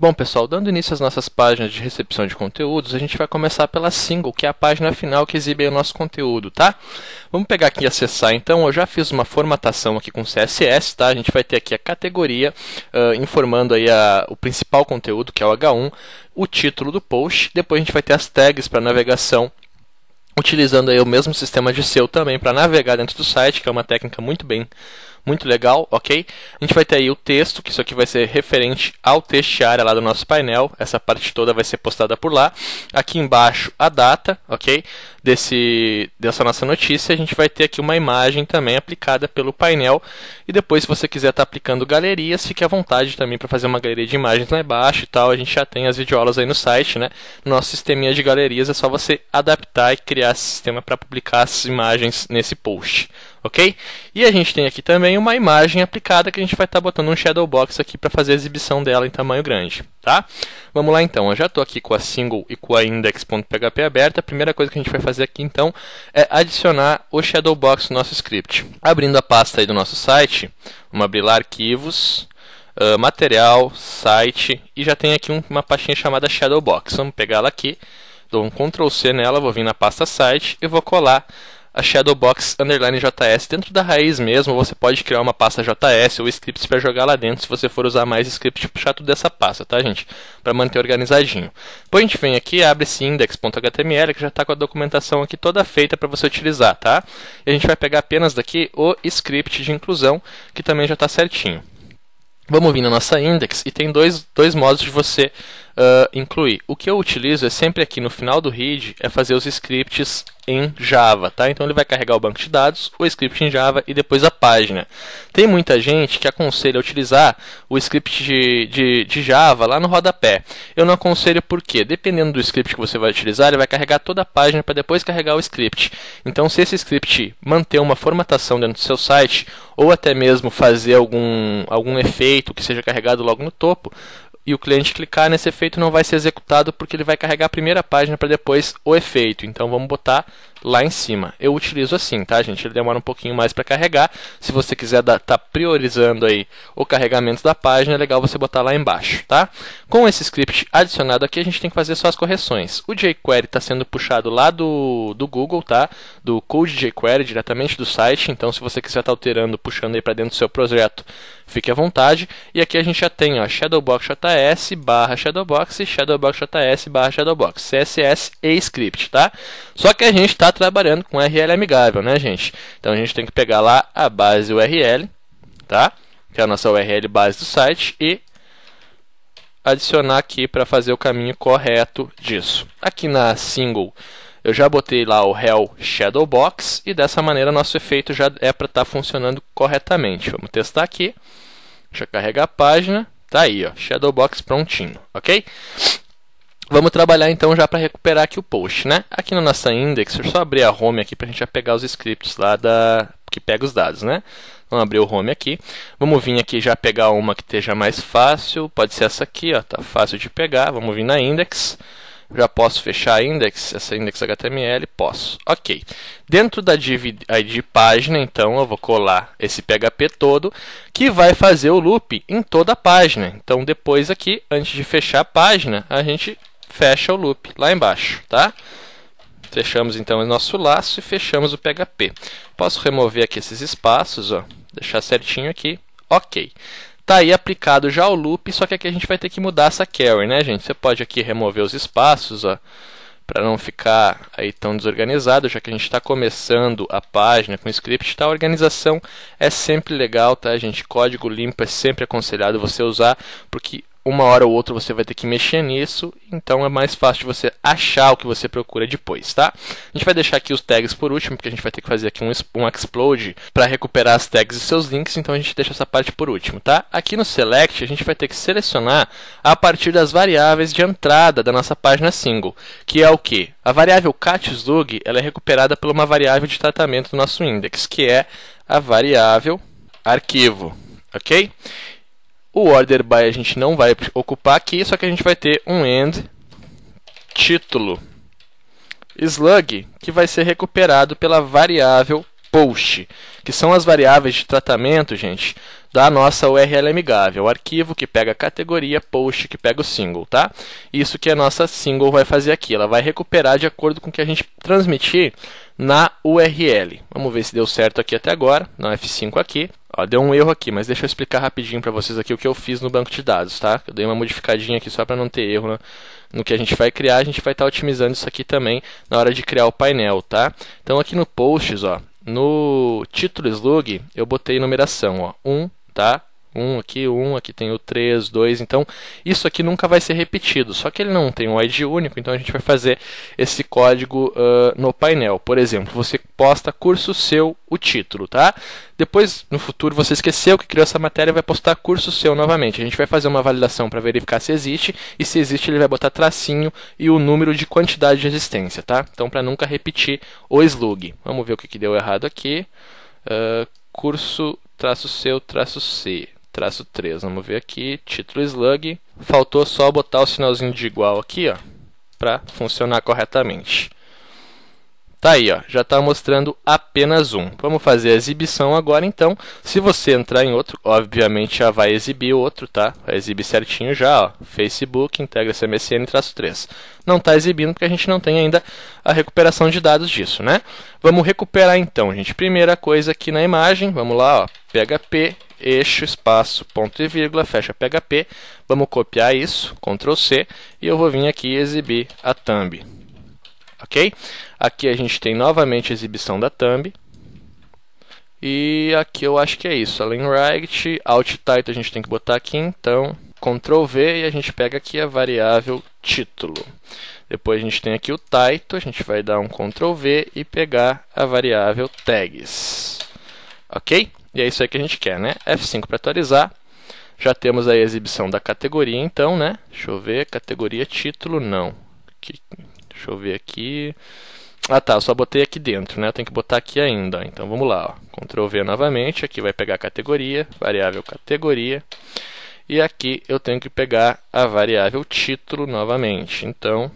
Bom, pessoal, dando início às nossas páginas de recepção de conteúdos, a gente vai começar pela single, que é a página final que exibe o nosso conteúdo, tá? Vamos pegar aqui e acessar, então, eu já fiz uma formatação aqui com CSS, tá? A gente vai ter aqui a categoria, uh, informando aí a, o principal conteúdo, que é o H1, o título do post, depois a gente vai ter as tags para navegação, utilizando aí o mesmo sistema de SEO também para navegar dentro do site, que é uma técnica muito bem muito legal, ok? A gente vai ter aí o texto, que isso aqui vai ser referente ao texto área lá do nosso painel, essa parte toda vai ser postada por lá. Aqui embaixo a data, ok? desse, dessa nossa notícia, a gente vai ter aqui uma imagem também aplicada pelo painel. E depois, se você quiser estar tá aplicando galerias, fique à vontade também para fazer uma galeria de imagens lá embaixo e tal. A gente já tem as videoaulas aí no site, né? Nosso sisteminha de galerias é só você adaptar e criar esse sistema para publicar as imagens nesse post, ok? E a gente tem aqui também uma imagem aplicada que a gente vai estar tá botando um shadow box aqui para fazer a exibição dela em tamanho grande tá? Vamos lá então, eu já estou aqui com a single e com a index.php aberta. A primeira coisa que a gente vai fazer aqui então é adicionar o Shadowbox no nosso script. Abrindo a pasta aí do nosso site, vamos abrir lá arquivos, uh, material, site e já tem aqui uma pastinha chamada Shadowbox. Vamos pegá-la aqui, dou um Ctrl C nela, vou vir na pasta site e vou colar a Shadowbox underline JS. Dentro da raiz mesmo, você pode criar uma pasta JS ou scripts para jogar lá dentro, se você for usar mais script, puxar tudo dessa pasta, tá, gente? Para manter organizadinho. Depois a gente vem aqui, abre esse index.html, que já está com a documentação aqui toda feita para você utilizar, tá? E a gente vai pegar apenas daqui o script de inclusão, que também já está certinho. Vamos vir na nossa index e tem dois, dois modos de você uh, incluir. O que eu utilizo é sempre aqui no final do read, é fazer os scripts em Java, tá? Então ele vai carregar o banco de dados, o script em Java e depois a página. Tem muita gente que aconselha utilizar o script de, de, de Java lá no rodapé. Eu não aconselho porque, dependendo do script que você vai utilizar, ele vai carregar toda a página para depois carregar o script. Então se esse script manter uma formatação dentro do seu site, ou até mesmo fazer algum, algum efeito que seja carregado logo no topo, e o cliente clicar nesse efeito não vai ser executado porque ele vai carregar a primeira página para depois o efeito. Então vamos botar lá em cima. Eu utilizo assim, tá, gente? Ele demora um pouquinho mais para carregar. Se você quiser estar tá priorizando aí o carregamento da página, é legal você botar lá embaixo, tá? Com esse script adicionado aqui, a gente tem que fazer só as correções. O jQuery está sendo puxado lá do, do Google, tá? Do Code jQuery, diretamente do site. Então, se você quiser estar tá alterando, puxando aí para dentro do seu projeto, fique à vontade. E aqui a gente já tem, ó, shadowbox.js barra shadowbox shadowbox.js barra shadowbox. CSS e script, tá? Só que a gente está trabalhando com URL amigável, né, gente? Então a gente tem que pegar lá a base URL, tá? Que é a nossa URL base do site e adicionar aqui para fazer o caminho correto disso. Aqui na single eu já botei lá o Hell Shadow Box e dessa maneira nosso efeito já é para estar tá funcionando corretamente. Vamos testar aqui. Deixa eu carregar a página. Tá aí, ó, Shadowbox prontinho, ok? Vamos trabalhar então já para recuperar aqui o post, né? Aqui na nossa index, deixa eu só abrir a home aqui para a gente já pegar os scripts lá da que pega os dados, né? Vamos abrir o home aqui. Vamos vir aqui já pegar uma que esteja mais fácil. Pode ser essa aqui, ó, tá fácil de pegar. Vamos vir na index. Já posso fechar a index, essa index HTML, posso. OK. Dentro da div ID página, então eu vou colar esse PHP todo que vai fazer o loop em toda a página. Então depois aqui, antes de fechar a página, a gente fecha o loop lá embaixo, tá? Fechamos então o nosso laço e fechamos o PHP. Posso remover aqui esses espaços, ó, deixar certinho aqui, ok. Tá aí aplicado já o loop, só que aqui a gente vai ter que mudar essa carry, né, gente? Você pode aqui remover os espaços, ó, para não ficar aí tão desorganizado, já que a gente está começando a página com script, tá? A organização é sempre legal, tá, gente? Código limpo é sempre aconselhado você usar, porque uma hora ou outra você vai ter que mexer nisso, então é mais fácil você achar o que você procura depois, tá? A gente vai deixar aqui os tags por último, porque a gente vai ter que fazer aqui um, um explode para recuperar as tags e seus links, então a gente deixa essa parte por último, tá? Aqui no select a gente vai ter que selecionar a partir das variáveis de entrada da nossa página single, que é o que? A variável catslug ela é recuperada por uma variável de tratamento do nosso index, que é a variável arquivo, ok? O order by a gente não vai ocupar aqui, só que a gente vai ter um end título slug que vai ser recuperado pela variável post, que são as variáveis de tratamento, gente, da nossa URL amigável, o arquivo que pega a categoria, post que pega o single, tá? Isso que a nossa single vai fazer aqui, ela vai recuperar de acordo com o que a gente transmitir na URL. Vamos ver se deu certo aqui até agora, na F5 aqui. Ó, deu um erro aqui, mas deixa eu explicar rapidinho para vocês aqui o que eu fiz no banco de dados, tá? Eu dei uma modificadinha aqui só para não ter erro né? no que a gente vai criar. A gente vai estar tá otimizando isso aqui também na hora de criar o painel, tá? Então aqui no posts, ó, no título slug, eu botei numeração, ó, 1, tá? um aqui, um aqui tem o 3, 2, então isso aqui nunca vai ser repetido, só que ele não tem um ID único, então a gente vai fazer esse código uh, no painel. Por exemplo, você posta curso seu o título, tá? Depois, no futuro, você esqueceu que criou essa matéria, vai postar curso seu novamente. A gente vai fazer uma validação para verificar se existe, e se existe ele vai botar tracinho e o número de quantidade de existência, tá? Então, para nunca repetir o slug. Vamos ver o que, que deu errado aqui. Uh, curso traço seu traço C traço 3. Vamos ver aqui, título slug. Faltou só botar o sinalzinho de igual aqui, ó, para funcionar corretamente. Tá aí, ó, já está mostrando apenas um. Vamos fazer a exibição agora, então. Se você entrar em outro, obviamente já vai exibir outro, tá? Vai exibir certinho já, ó. Facebook, integra-se MSN-3. Não está exibindo porque a gente não tem ainda a recuperação de dados disso, né? Vamos recuperar, então, gente. Primeira coisa aqui na imagem, vamos lá, ó, PHP eixo, espaço, ponto e vírgula, fecha PHP. Vamos copiar isso, Ctrl C, e eu vou vir aqui exibir a thumb. Ok? Aqui a gente tem novamente a exibição da thumb. E aqui eu acho que é isso. Além right, alt title a gente tem que botar aqui, então Ctrl V e a gente pega aqui a variável título. Depois a gente tem aqui o title, a gente vai dar um Ctrl V e pegar a variável tags. OK? E é isso aí que a gente quer, né? F5 para atualizar. Já temos aí a exibição da categoria, então, né? Deixa eu ver, categoria título, não. Aqui, deixa eu ver aqui. Ah tá, só botei aqui dentro, né? Eu tenho que botar aqui ainda. Ó. Então vamos lá, ó. Ctrl V novamente, aqui vai pegar a categoria, variável categoria. E aqui eu tenho que pegar a variável título novamente. Então,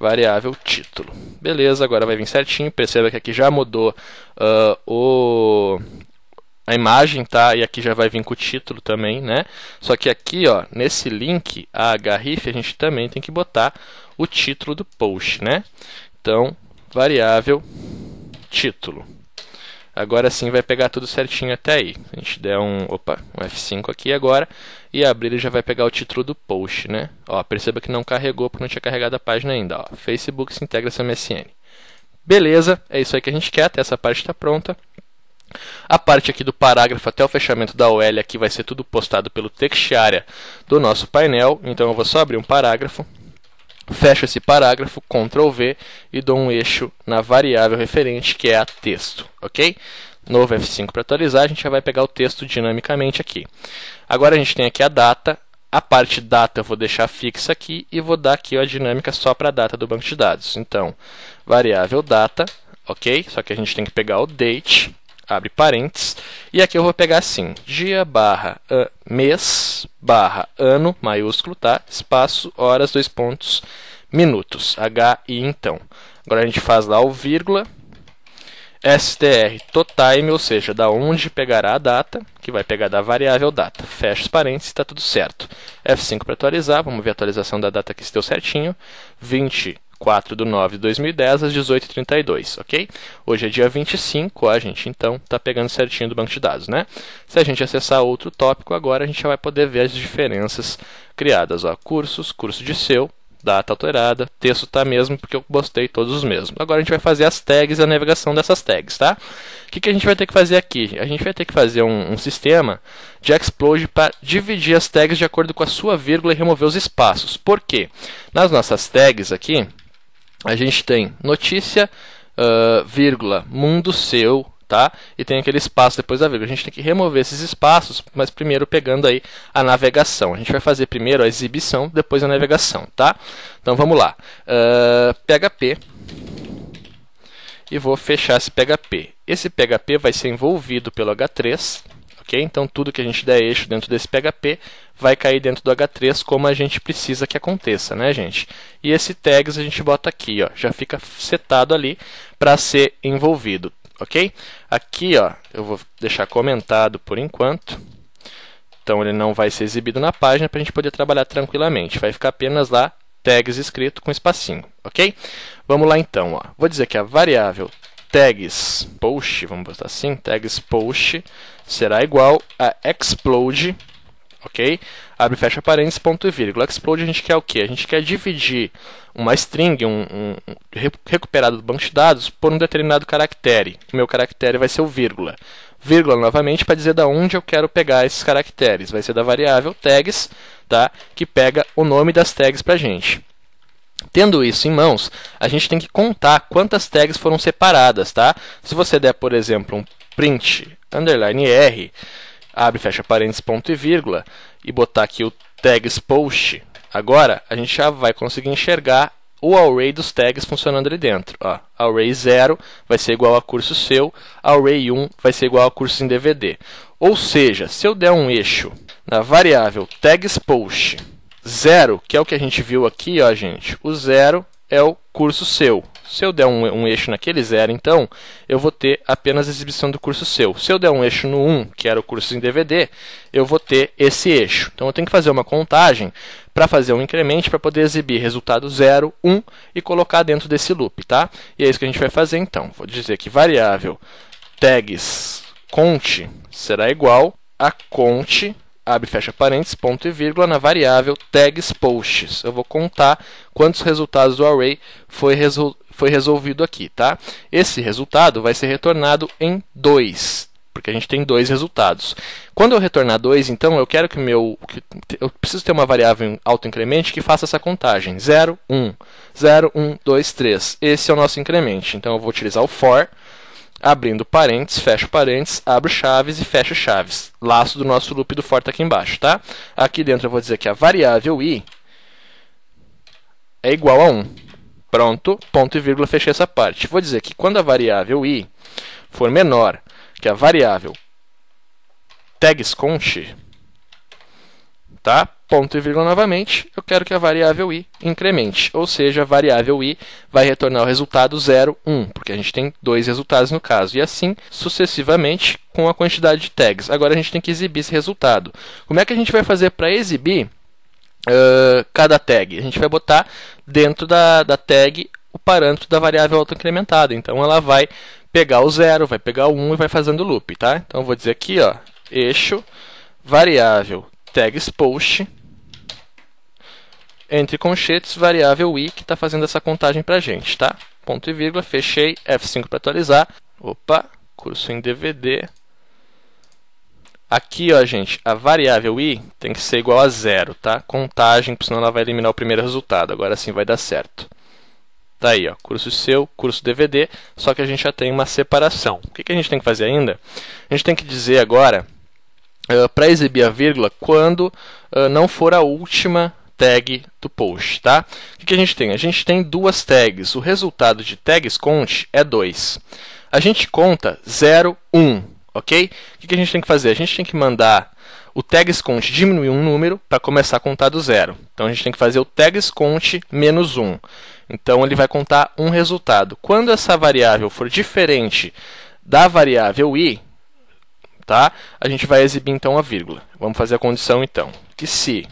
variável título. Beleza, agora vai vir certinho. Perceba que aqui já mudou uh, o a imagem, tá? E aqui já vai vir com o título também, né? Só que aqui, ó, nesse link, a garrife, a gente também tem que botar o título do post, né? Então, variável título. Agora sim vai pegar tudo certinho até aí. A gente der um, opa, um F5 aqui agora e abrir ele já vai pegar o título do post, né? Ó, perceba que não carregou porque não tinha carregado a página ainda, ó. Facebook se integra ao MSN. Beleza, é isso aí que a gente quer, até essa parte está pronta. A parte aqui do parágrafo até o fechamento da OL aqui vai ser tudo postado pelo Textiária do nosso painel, então eu vou só abrir um parágrafo, fecho esse parágrafo, Ctrl V e dou um eixo na variável referente que é a texto, ok? Novo F5 para atualizar, a gente já vai pegar o texto dinamicamente aqui. Agora a gente tem aqui a data, a parte data eu vou deixar fixa aqui e vou dar aqui a dinâmica só para a data do banco de dados. Então, variável data, ok? Só que a gente tem que pegar o date abre parênteses, e aqui eu vou pegar assim, dia barra uh, mês barra ano, maiúsculo, tá? Espaço, horas, dois pontos, minutos, H e então. Agora a gente faz lá o vírgula, str totime, ou seja, da onde pegará a data, que vai pegar da variável data. Fecha os parênteses, está tudo certo. F5 para atualizar, vamos ver a atualização da data que se deu certinho. 20 4 do 9 de 2010 às 18h32, ok? Hoje é dia 25, a gente então está pegando certinho do banco de dados, né? Se a gente acessar outro tópico agora, a gente já vai poder ver as diferenças criadas, ó, cursos, curso de seu, data alterada, texto tá mesmo porque eu postei todos os mesmos. Agora a gente vai fazer as tags e a navegação dessas tags, tá? O que, que a gente vai ter que fazer aqui? A gente vai ter que fazer um, um sistema de Explode para dividir as tags de acordo com a sua vírgula e remover os espaços. Por quê? Nas nossas tags aqui, a gente tem notícia, uh, vírgula, mundo seu, tá? E tem aquele espaço depois da vírgula. A gente tem que remover esses espaços, mas primeiro pegando aí a navegação. A gente vai fazer primeiro a exibição, depois a navegação, tá? Então vamos lá. Uh, ah, PHP e vou fechar esse PHP. Esse PHP vai ser envolvido pelo H3 ok? Então tudo que a gente der eixo dentro desse PHP vai cair dentro do H3 como a gente precisa que aconteça, né, gente? E esse tags a gente bota aqui, ó, já fica setado ali para ser envolvido, ok? Aqui, ó, eu vou deixar comentado por enquanto. Então ele não vai ser exibido na página para a gente poder trabalhar tranquilamente. Vai ficar apenas lá tags escrito com espacinho, ok? Vamos lá então, ó. Vou dizer que a variável tags post, vamos botar assim, tags post será igual a explode, ok? Abre fecha parênteses, ponto e vírgula. Explode a gente quer o quê? A gente quer dividir uma string, um, um, um recuperado do banco de dados, por um determinado caractere. O meu caractere vai ser o vírgula. Vírgula novamente para dizer da onde eu quero pegar esses caracteres. Vai ser da variável tags, tá? Que pega o nome das tags para gente. Tendo isso em mãos, a gente tem que contar quantas tags foram separadas, tá? Se você der, por exemplo, um print underline r, abre fecha parênteses ponto e vírgula e botar aqui o tags post, agora a gente já vai conseguir enxergar o array dos tags funcionando ali dentro. Ó, array 0 vai ser igual a curso seu, array 1 um vai ser igual a curso em DVD. Ou seja, se eu der um eixo na variável tags post Zero, que é o que a gente viu aqui, ó, gente. O zero é o curso seu. Se eu der um, um, eixo naquele zero, então, eu vou ter apenas a exibição do curso seu. Se eu der um eixo no 1, que era o curso em DVD, eu vou ter esse eixo. Então, eu tenho que fazer uma contagem para fazer um incremento para poder exibir resultado 0, 1 e colocar dentro desse loop, tá? E é isso que a gente vai fazer, então. Vou dizer que variável tags conte será igual a conte abre fecha parênteses, ponto e vírgula, na variável tags posts. Eu vou contar quantos resultados do array foi, resol foi resolvido aqui, tá? Esse resultado vai ser retornado em 2, porque a gente tem dois resultados. Quando eu retornar dois, então eu quero que meu que, eu preciso ter uma variável autoincremente que faça essa contagem. 0 1 0 1 2 3. Esse é o nosso incremente. Então eu vou utilizar o for abrindo parênteses, fecho parênteses, abro chaves e fecho chaves. Laço do nosso loop do for aqui embaixo, tá? Aqui dentro eu vou dizer que a variável i é igual a 1. Pronto, ponto e vírgula, fechei essa parte. Vou dizer que quando a variável i for menor que a variável tagscont, tá? ponto e vírgula novamente, eu quero que a variável i incremente. Ou seja, a variável i vai retornar o resultado 0, 1, porque a gente tem dois resultados no caso. E assim sucessivamente com a quantidade de tags. Agora a gente tem que exibir esse resultado. Como é que a gente vai fazer para exibir uh, cada tag? A gente vai botar dentro da, da tag o parâmetro da variável autoincrementada. Então ela vai pegar o 0, vai pegar o 1 um e vai fazendo loop. Tá? Então eu vou dizer aqui, ó, eixo variável tags post entre conchetes, variável i que está fazendo essa contagem para a gente, tá? Ponto e vírgula, fechei, F5 para atualizar. Opa, curso em DVD. Aqui, ó, gente, a variável i tem que ser igual a zero, tá? Contagem, senão ela vai eliminar o primeiro resultado. Agora sim vai dar certo. Tá aí, ó, curso seu, curso DVD, só que a gente já tem uma separação. O que, que a gente tem que fazer ainda? A gente tem que dizer agora, uh, eh, para exibir a vírgula, quando uh, não for a última tag do post, tá? O que a gente tem? A gente tem duas tags. O resultado de tags count é 2. A gente conta 0, 1, um, ok? O que a gente tem que fazer? A gente tem que mandar o tags count diminuir um número para começar a contar do zero. Então a gente tem que fazer o tags count menos 1. Então ele vai contar um resultado. Quando essa variável for diferente da variável i, tá? A gente vai exibir então a vírgula. Vamos fazer a condição então, que se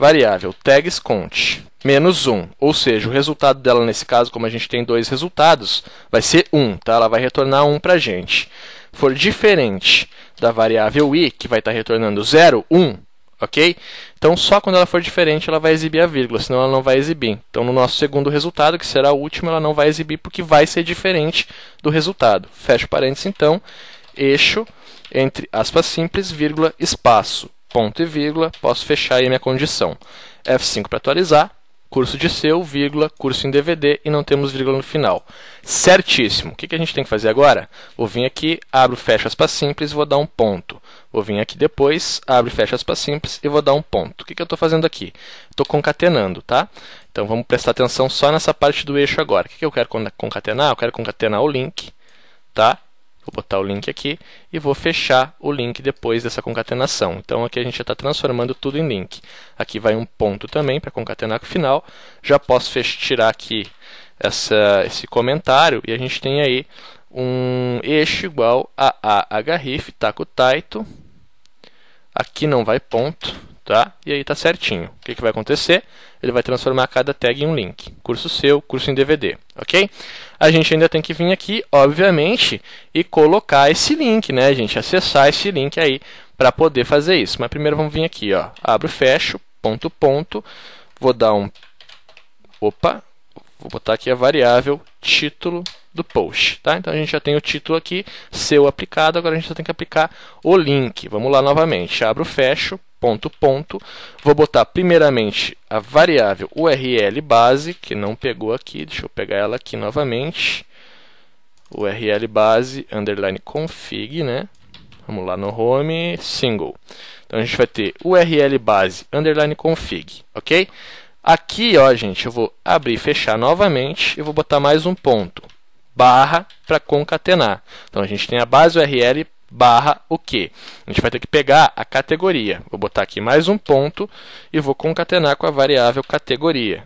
variável tags count menos 1, ou seja, o resultado dela nesse caso, como a gente tem dois resultados, vai ser 1, tá? Ela vai retornar 1 para a gente. For diferente da variável i, que vai estar tá retornando 0, 1, ok? Então, só quando ela for diferente, ela vai exibir a vírgula, senão ela não vai exibir. Então, no nosso segundo resultado, que será o último, ela não vai exibir porque vai ser diferente do resultado. Fecha parênteses, então, eixo entre aspas simples, vírgula, espaço ponto e vírgula, posso fechar aí minha condição. F5 para atualizar, curso de seu, vírgula, curso em DVD e não temos vírgula no final. Certíssimo. O que a gente tem que fazer agora? Vou vir aqui, abro, fecho aspas simples e vou dar um ponto. Vou vir aqui depois, abro, fecho aspas simples e vou dar um ponto. O que eu estou fazendo aqui? Estou concatenando, tá? Então vamos prestar atenção só nessa parte do eixo agora. O que eu quero concatenar? Eu quero concatenar o link, tá? Vou botar o link aqui e vou fechar o link depois dessa concatenação. Então aqui a gente já está transformando tudo em link. Aqui vai um ponto também para concatenar com o final. Já posso tirar aqui essa, esse comentário e a gente tem aí um eixo igual a ahref, taco taito. Aqui não vai ponto tá? E aí tá certinho. O que, que vai acontecer? Ele vai transformar cada tag em um link. Curso seu, curso em DVD, ok? A gente ainda tem que vir aqui, obviamente, e colocar esse link, né, gente? Acessar esse link aí para poder fazer isso. Mas primeiro vamos vir aqui, ó. Abro, fecho, ponto, ponto. Vou dar um... Opa! Vou botar aqui a variável título do post. Tá? Então a gente já tem o título aqui, seu aplicado, agora a gente só tem que aplicar o link. Vamos lá novamente, abro, fecho, ponto, ponto. Vou botar primeiramente a variável URL base, que não pegou aqui, deixa eu pegar ela aqui novamente. URL base, underline config, né? Vamos lá no home, single. Então a gente vai ter URL base, underline config, ok? Aqui, ó, gente, eu vou abrir e fechar novamente e vou botar mais um ponto, barra, para concatenar. Então a gente tem a base URL barra o que. A gente vai ter que pegar a categoria. Vou botar aqui mais um ponto e vou concatenar com a variável categoria.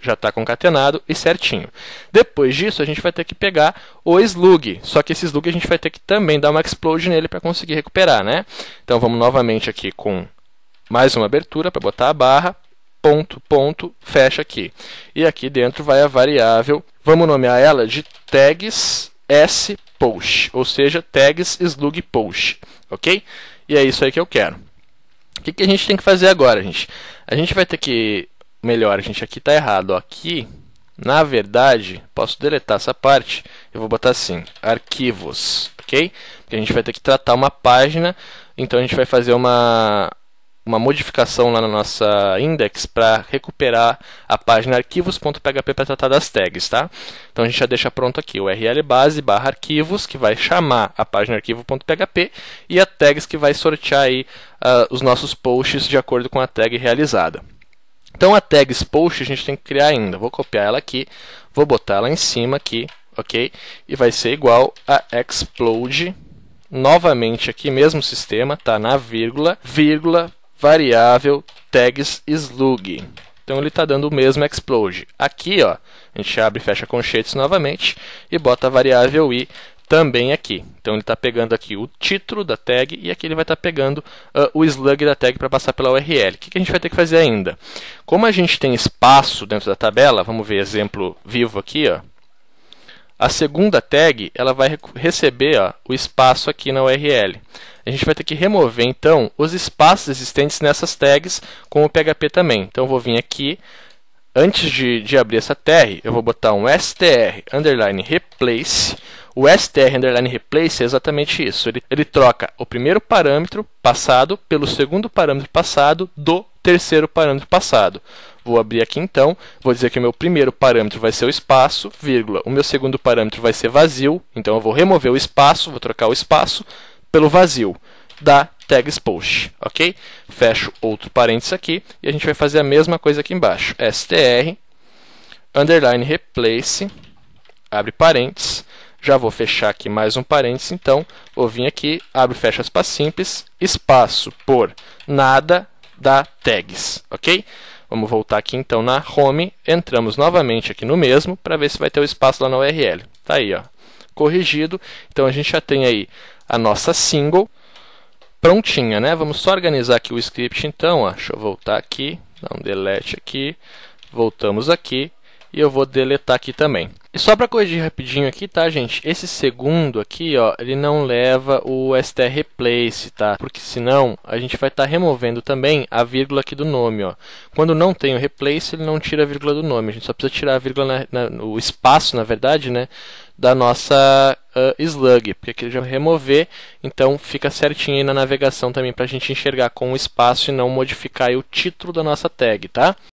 Já está concatenado e certinho. Depois disso, a gente vai ter que pegar o slug. Só que esse slug a gente vai ter que também dar uma explode nele para conseguir recuperar, né? Então vamos novamente aqui com mais uma abertura para botar a barra, ponto, ponto, fecha aqui. E aqui dentro vai a variável, vamos nomear ela de tags post, ou seja, tags slug post, ok? E é isso aí que eu quero. O que, que a gente tem que fazer agora, gente? A gente vai ter que... Melhor, gente, aqui está errado. Aqui, na verdade, posso deletar essa parte. Eu vou botar assim, arquivos, ok? Porque a gente vai ter que tratar uma página, então a gente vai fazer uma, uma modificação lá na nossa index para recuperar a página arquivos.php para tratar das tags, tá? Então a gente já deixa pronto aqui o URL base barra arquivos, que vai chamar a página arquivo.php e a tags que vai sortear aí uh, os nossos posts de acordo com a tag realizada. Então a tags post a gente tem que criar ainda. Vou copiar ela aqui, vou botar ela em cima aqui, ok? E vai ser igual a explode novamente aqui, mesmo sistema, tá? Na vírgula, vírgula, variável tags slug. Então ele está dando o mesmo explode. Aqui, ó, a gente abre e fecha conchetes novamente e bota a variável i também aqui. Então ele está pegando aqui o título da tag e aqui ele vai estar tá pegando uh, o slug da tag para passar pela URL. O que, que, a gente vai ter que fazer ainda? Como a gente tem espaço dentro da tabela, vamos ver exemplo vivo aqui, ó. A segunda tag ela vai receber ó, o espaço aqui na URL. A gente vai ter que remover então os espaços existentes nessas tags com o PHP também. Então eu vou vir aqui, antes de, de abrir essa tag, eu vou botar um str underline replace. O str underline replace é exatamente isso. Ele, ele troca o primeiro parâmetro passado pelo segundo parâmetro passado do terceiro parâmetro passado. Vou abrir aqui então, vou dizer que o meu primeiro parâmetro vai ser o espaço, vírgula. O meu segundo parâmetro vai ser vazio, então eu vou remover o espaço, vou trocar o espaço pelo vazio da tags post, ok? Fecho outro parênteses aqui e a gente vai fazer a mesma coisa aqui embaixo. str underline replace abre parênteses já vou fechar aqui mais um parênteses, então vou vir aqui, abre e fecha aspas simples, espaço por nada da tags, ok? Vamos voltar aqui então na Home, entramos novamente aqui no mesmo para ver se vai ter o espaço lá na URL. Tá aí, ó, corrigido. Então a gente já tem aí a nossa single prontinha, né? Vamos só organizar aqui o script então, ó. Deixa eu voltar aqui, dar um delete aqui. Voltamos aqui e eu vou deletar aqui também. E só para corrigir rapidinho aqui, tá, gente? Esse segundo aqui, ó, ele não leva o str replace, tá? Porque senão a gente vai estar tá removendo também a vírgula aqui do nome, ó. Quando não tem o replace, ele não tira a vírgula do nome. A gente só precisa tirar a vírgula, na, na, o espaço, na verdade, né? Da nossa uh, slug, porque aqui já remover, então fica certinho aí na navegação também para a gente enxergar com o espaço e não modificar o título da nossa tag, tá?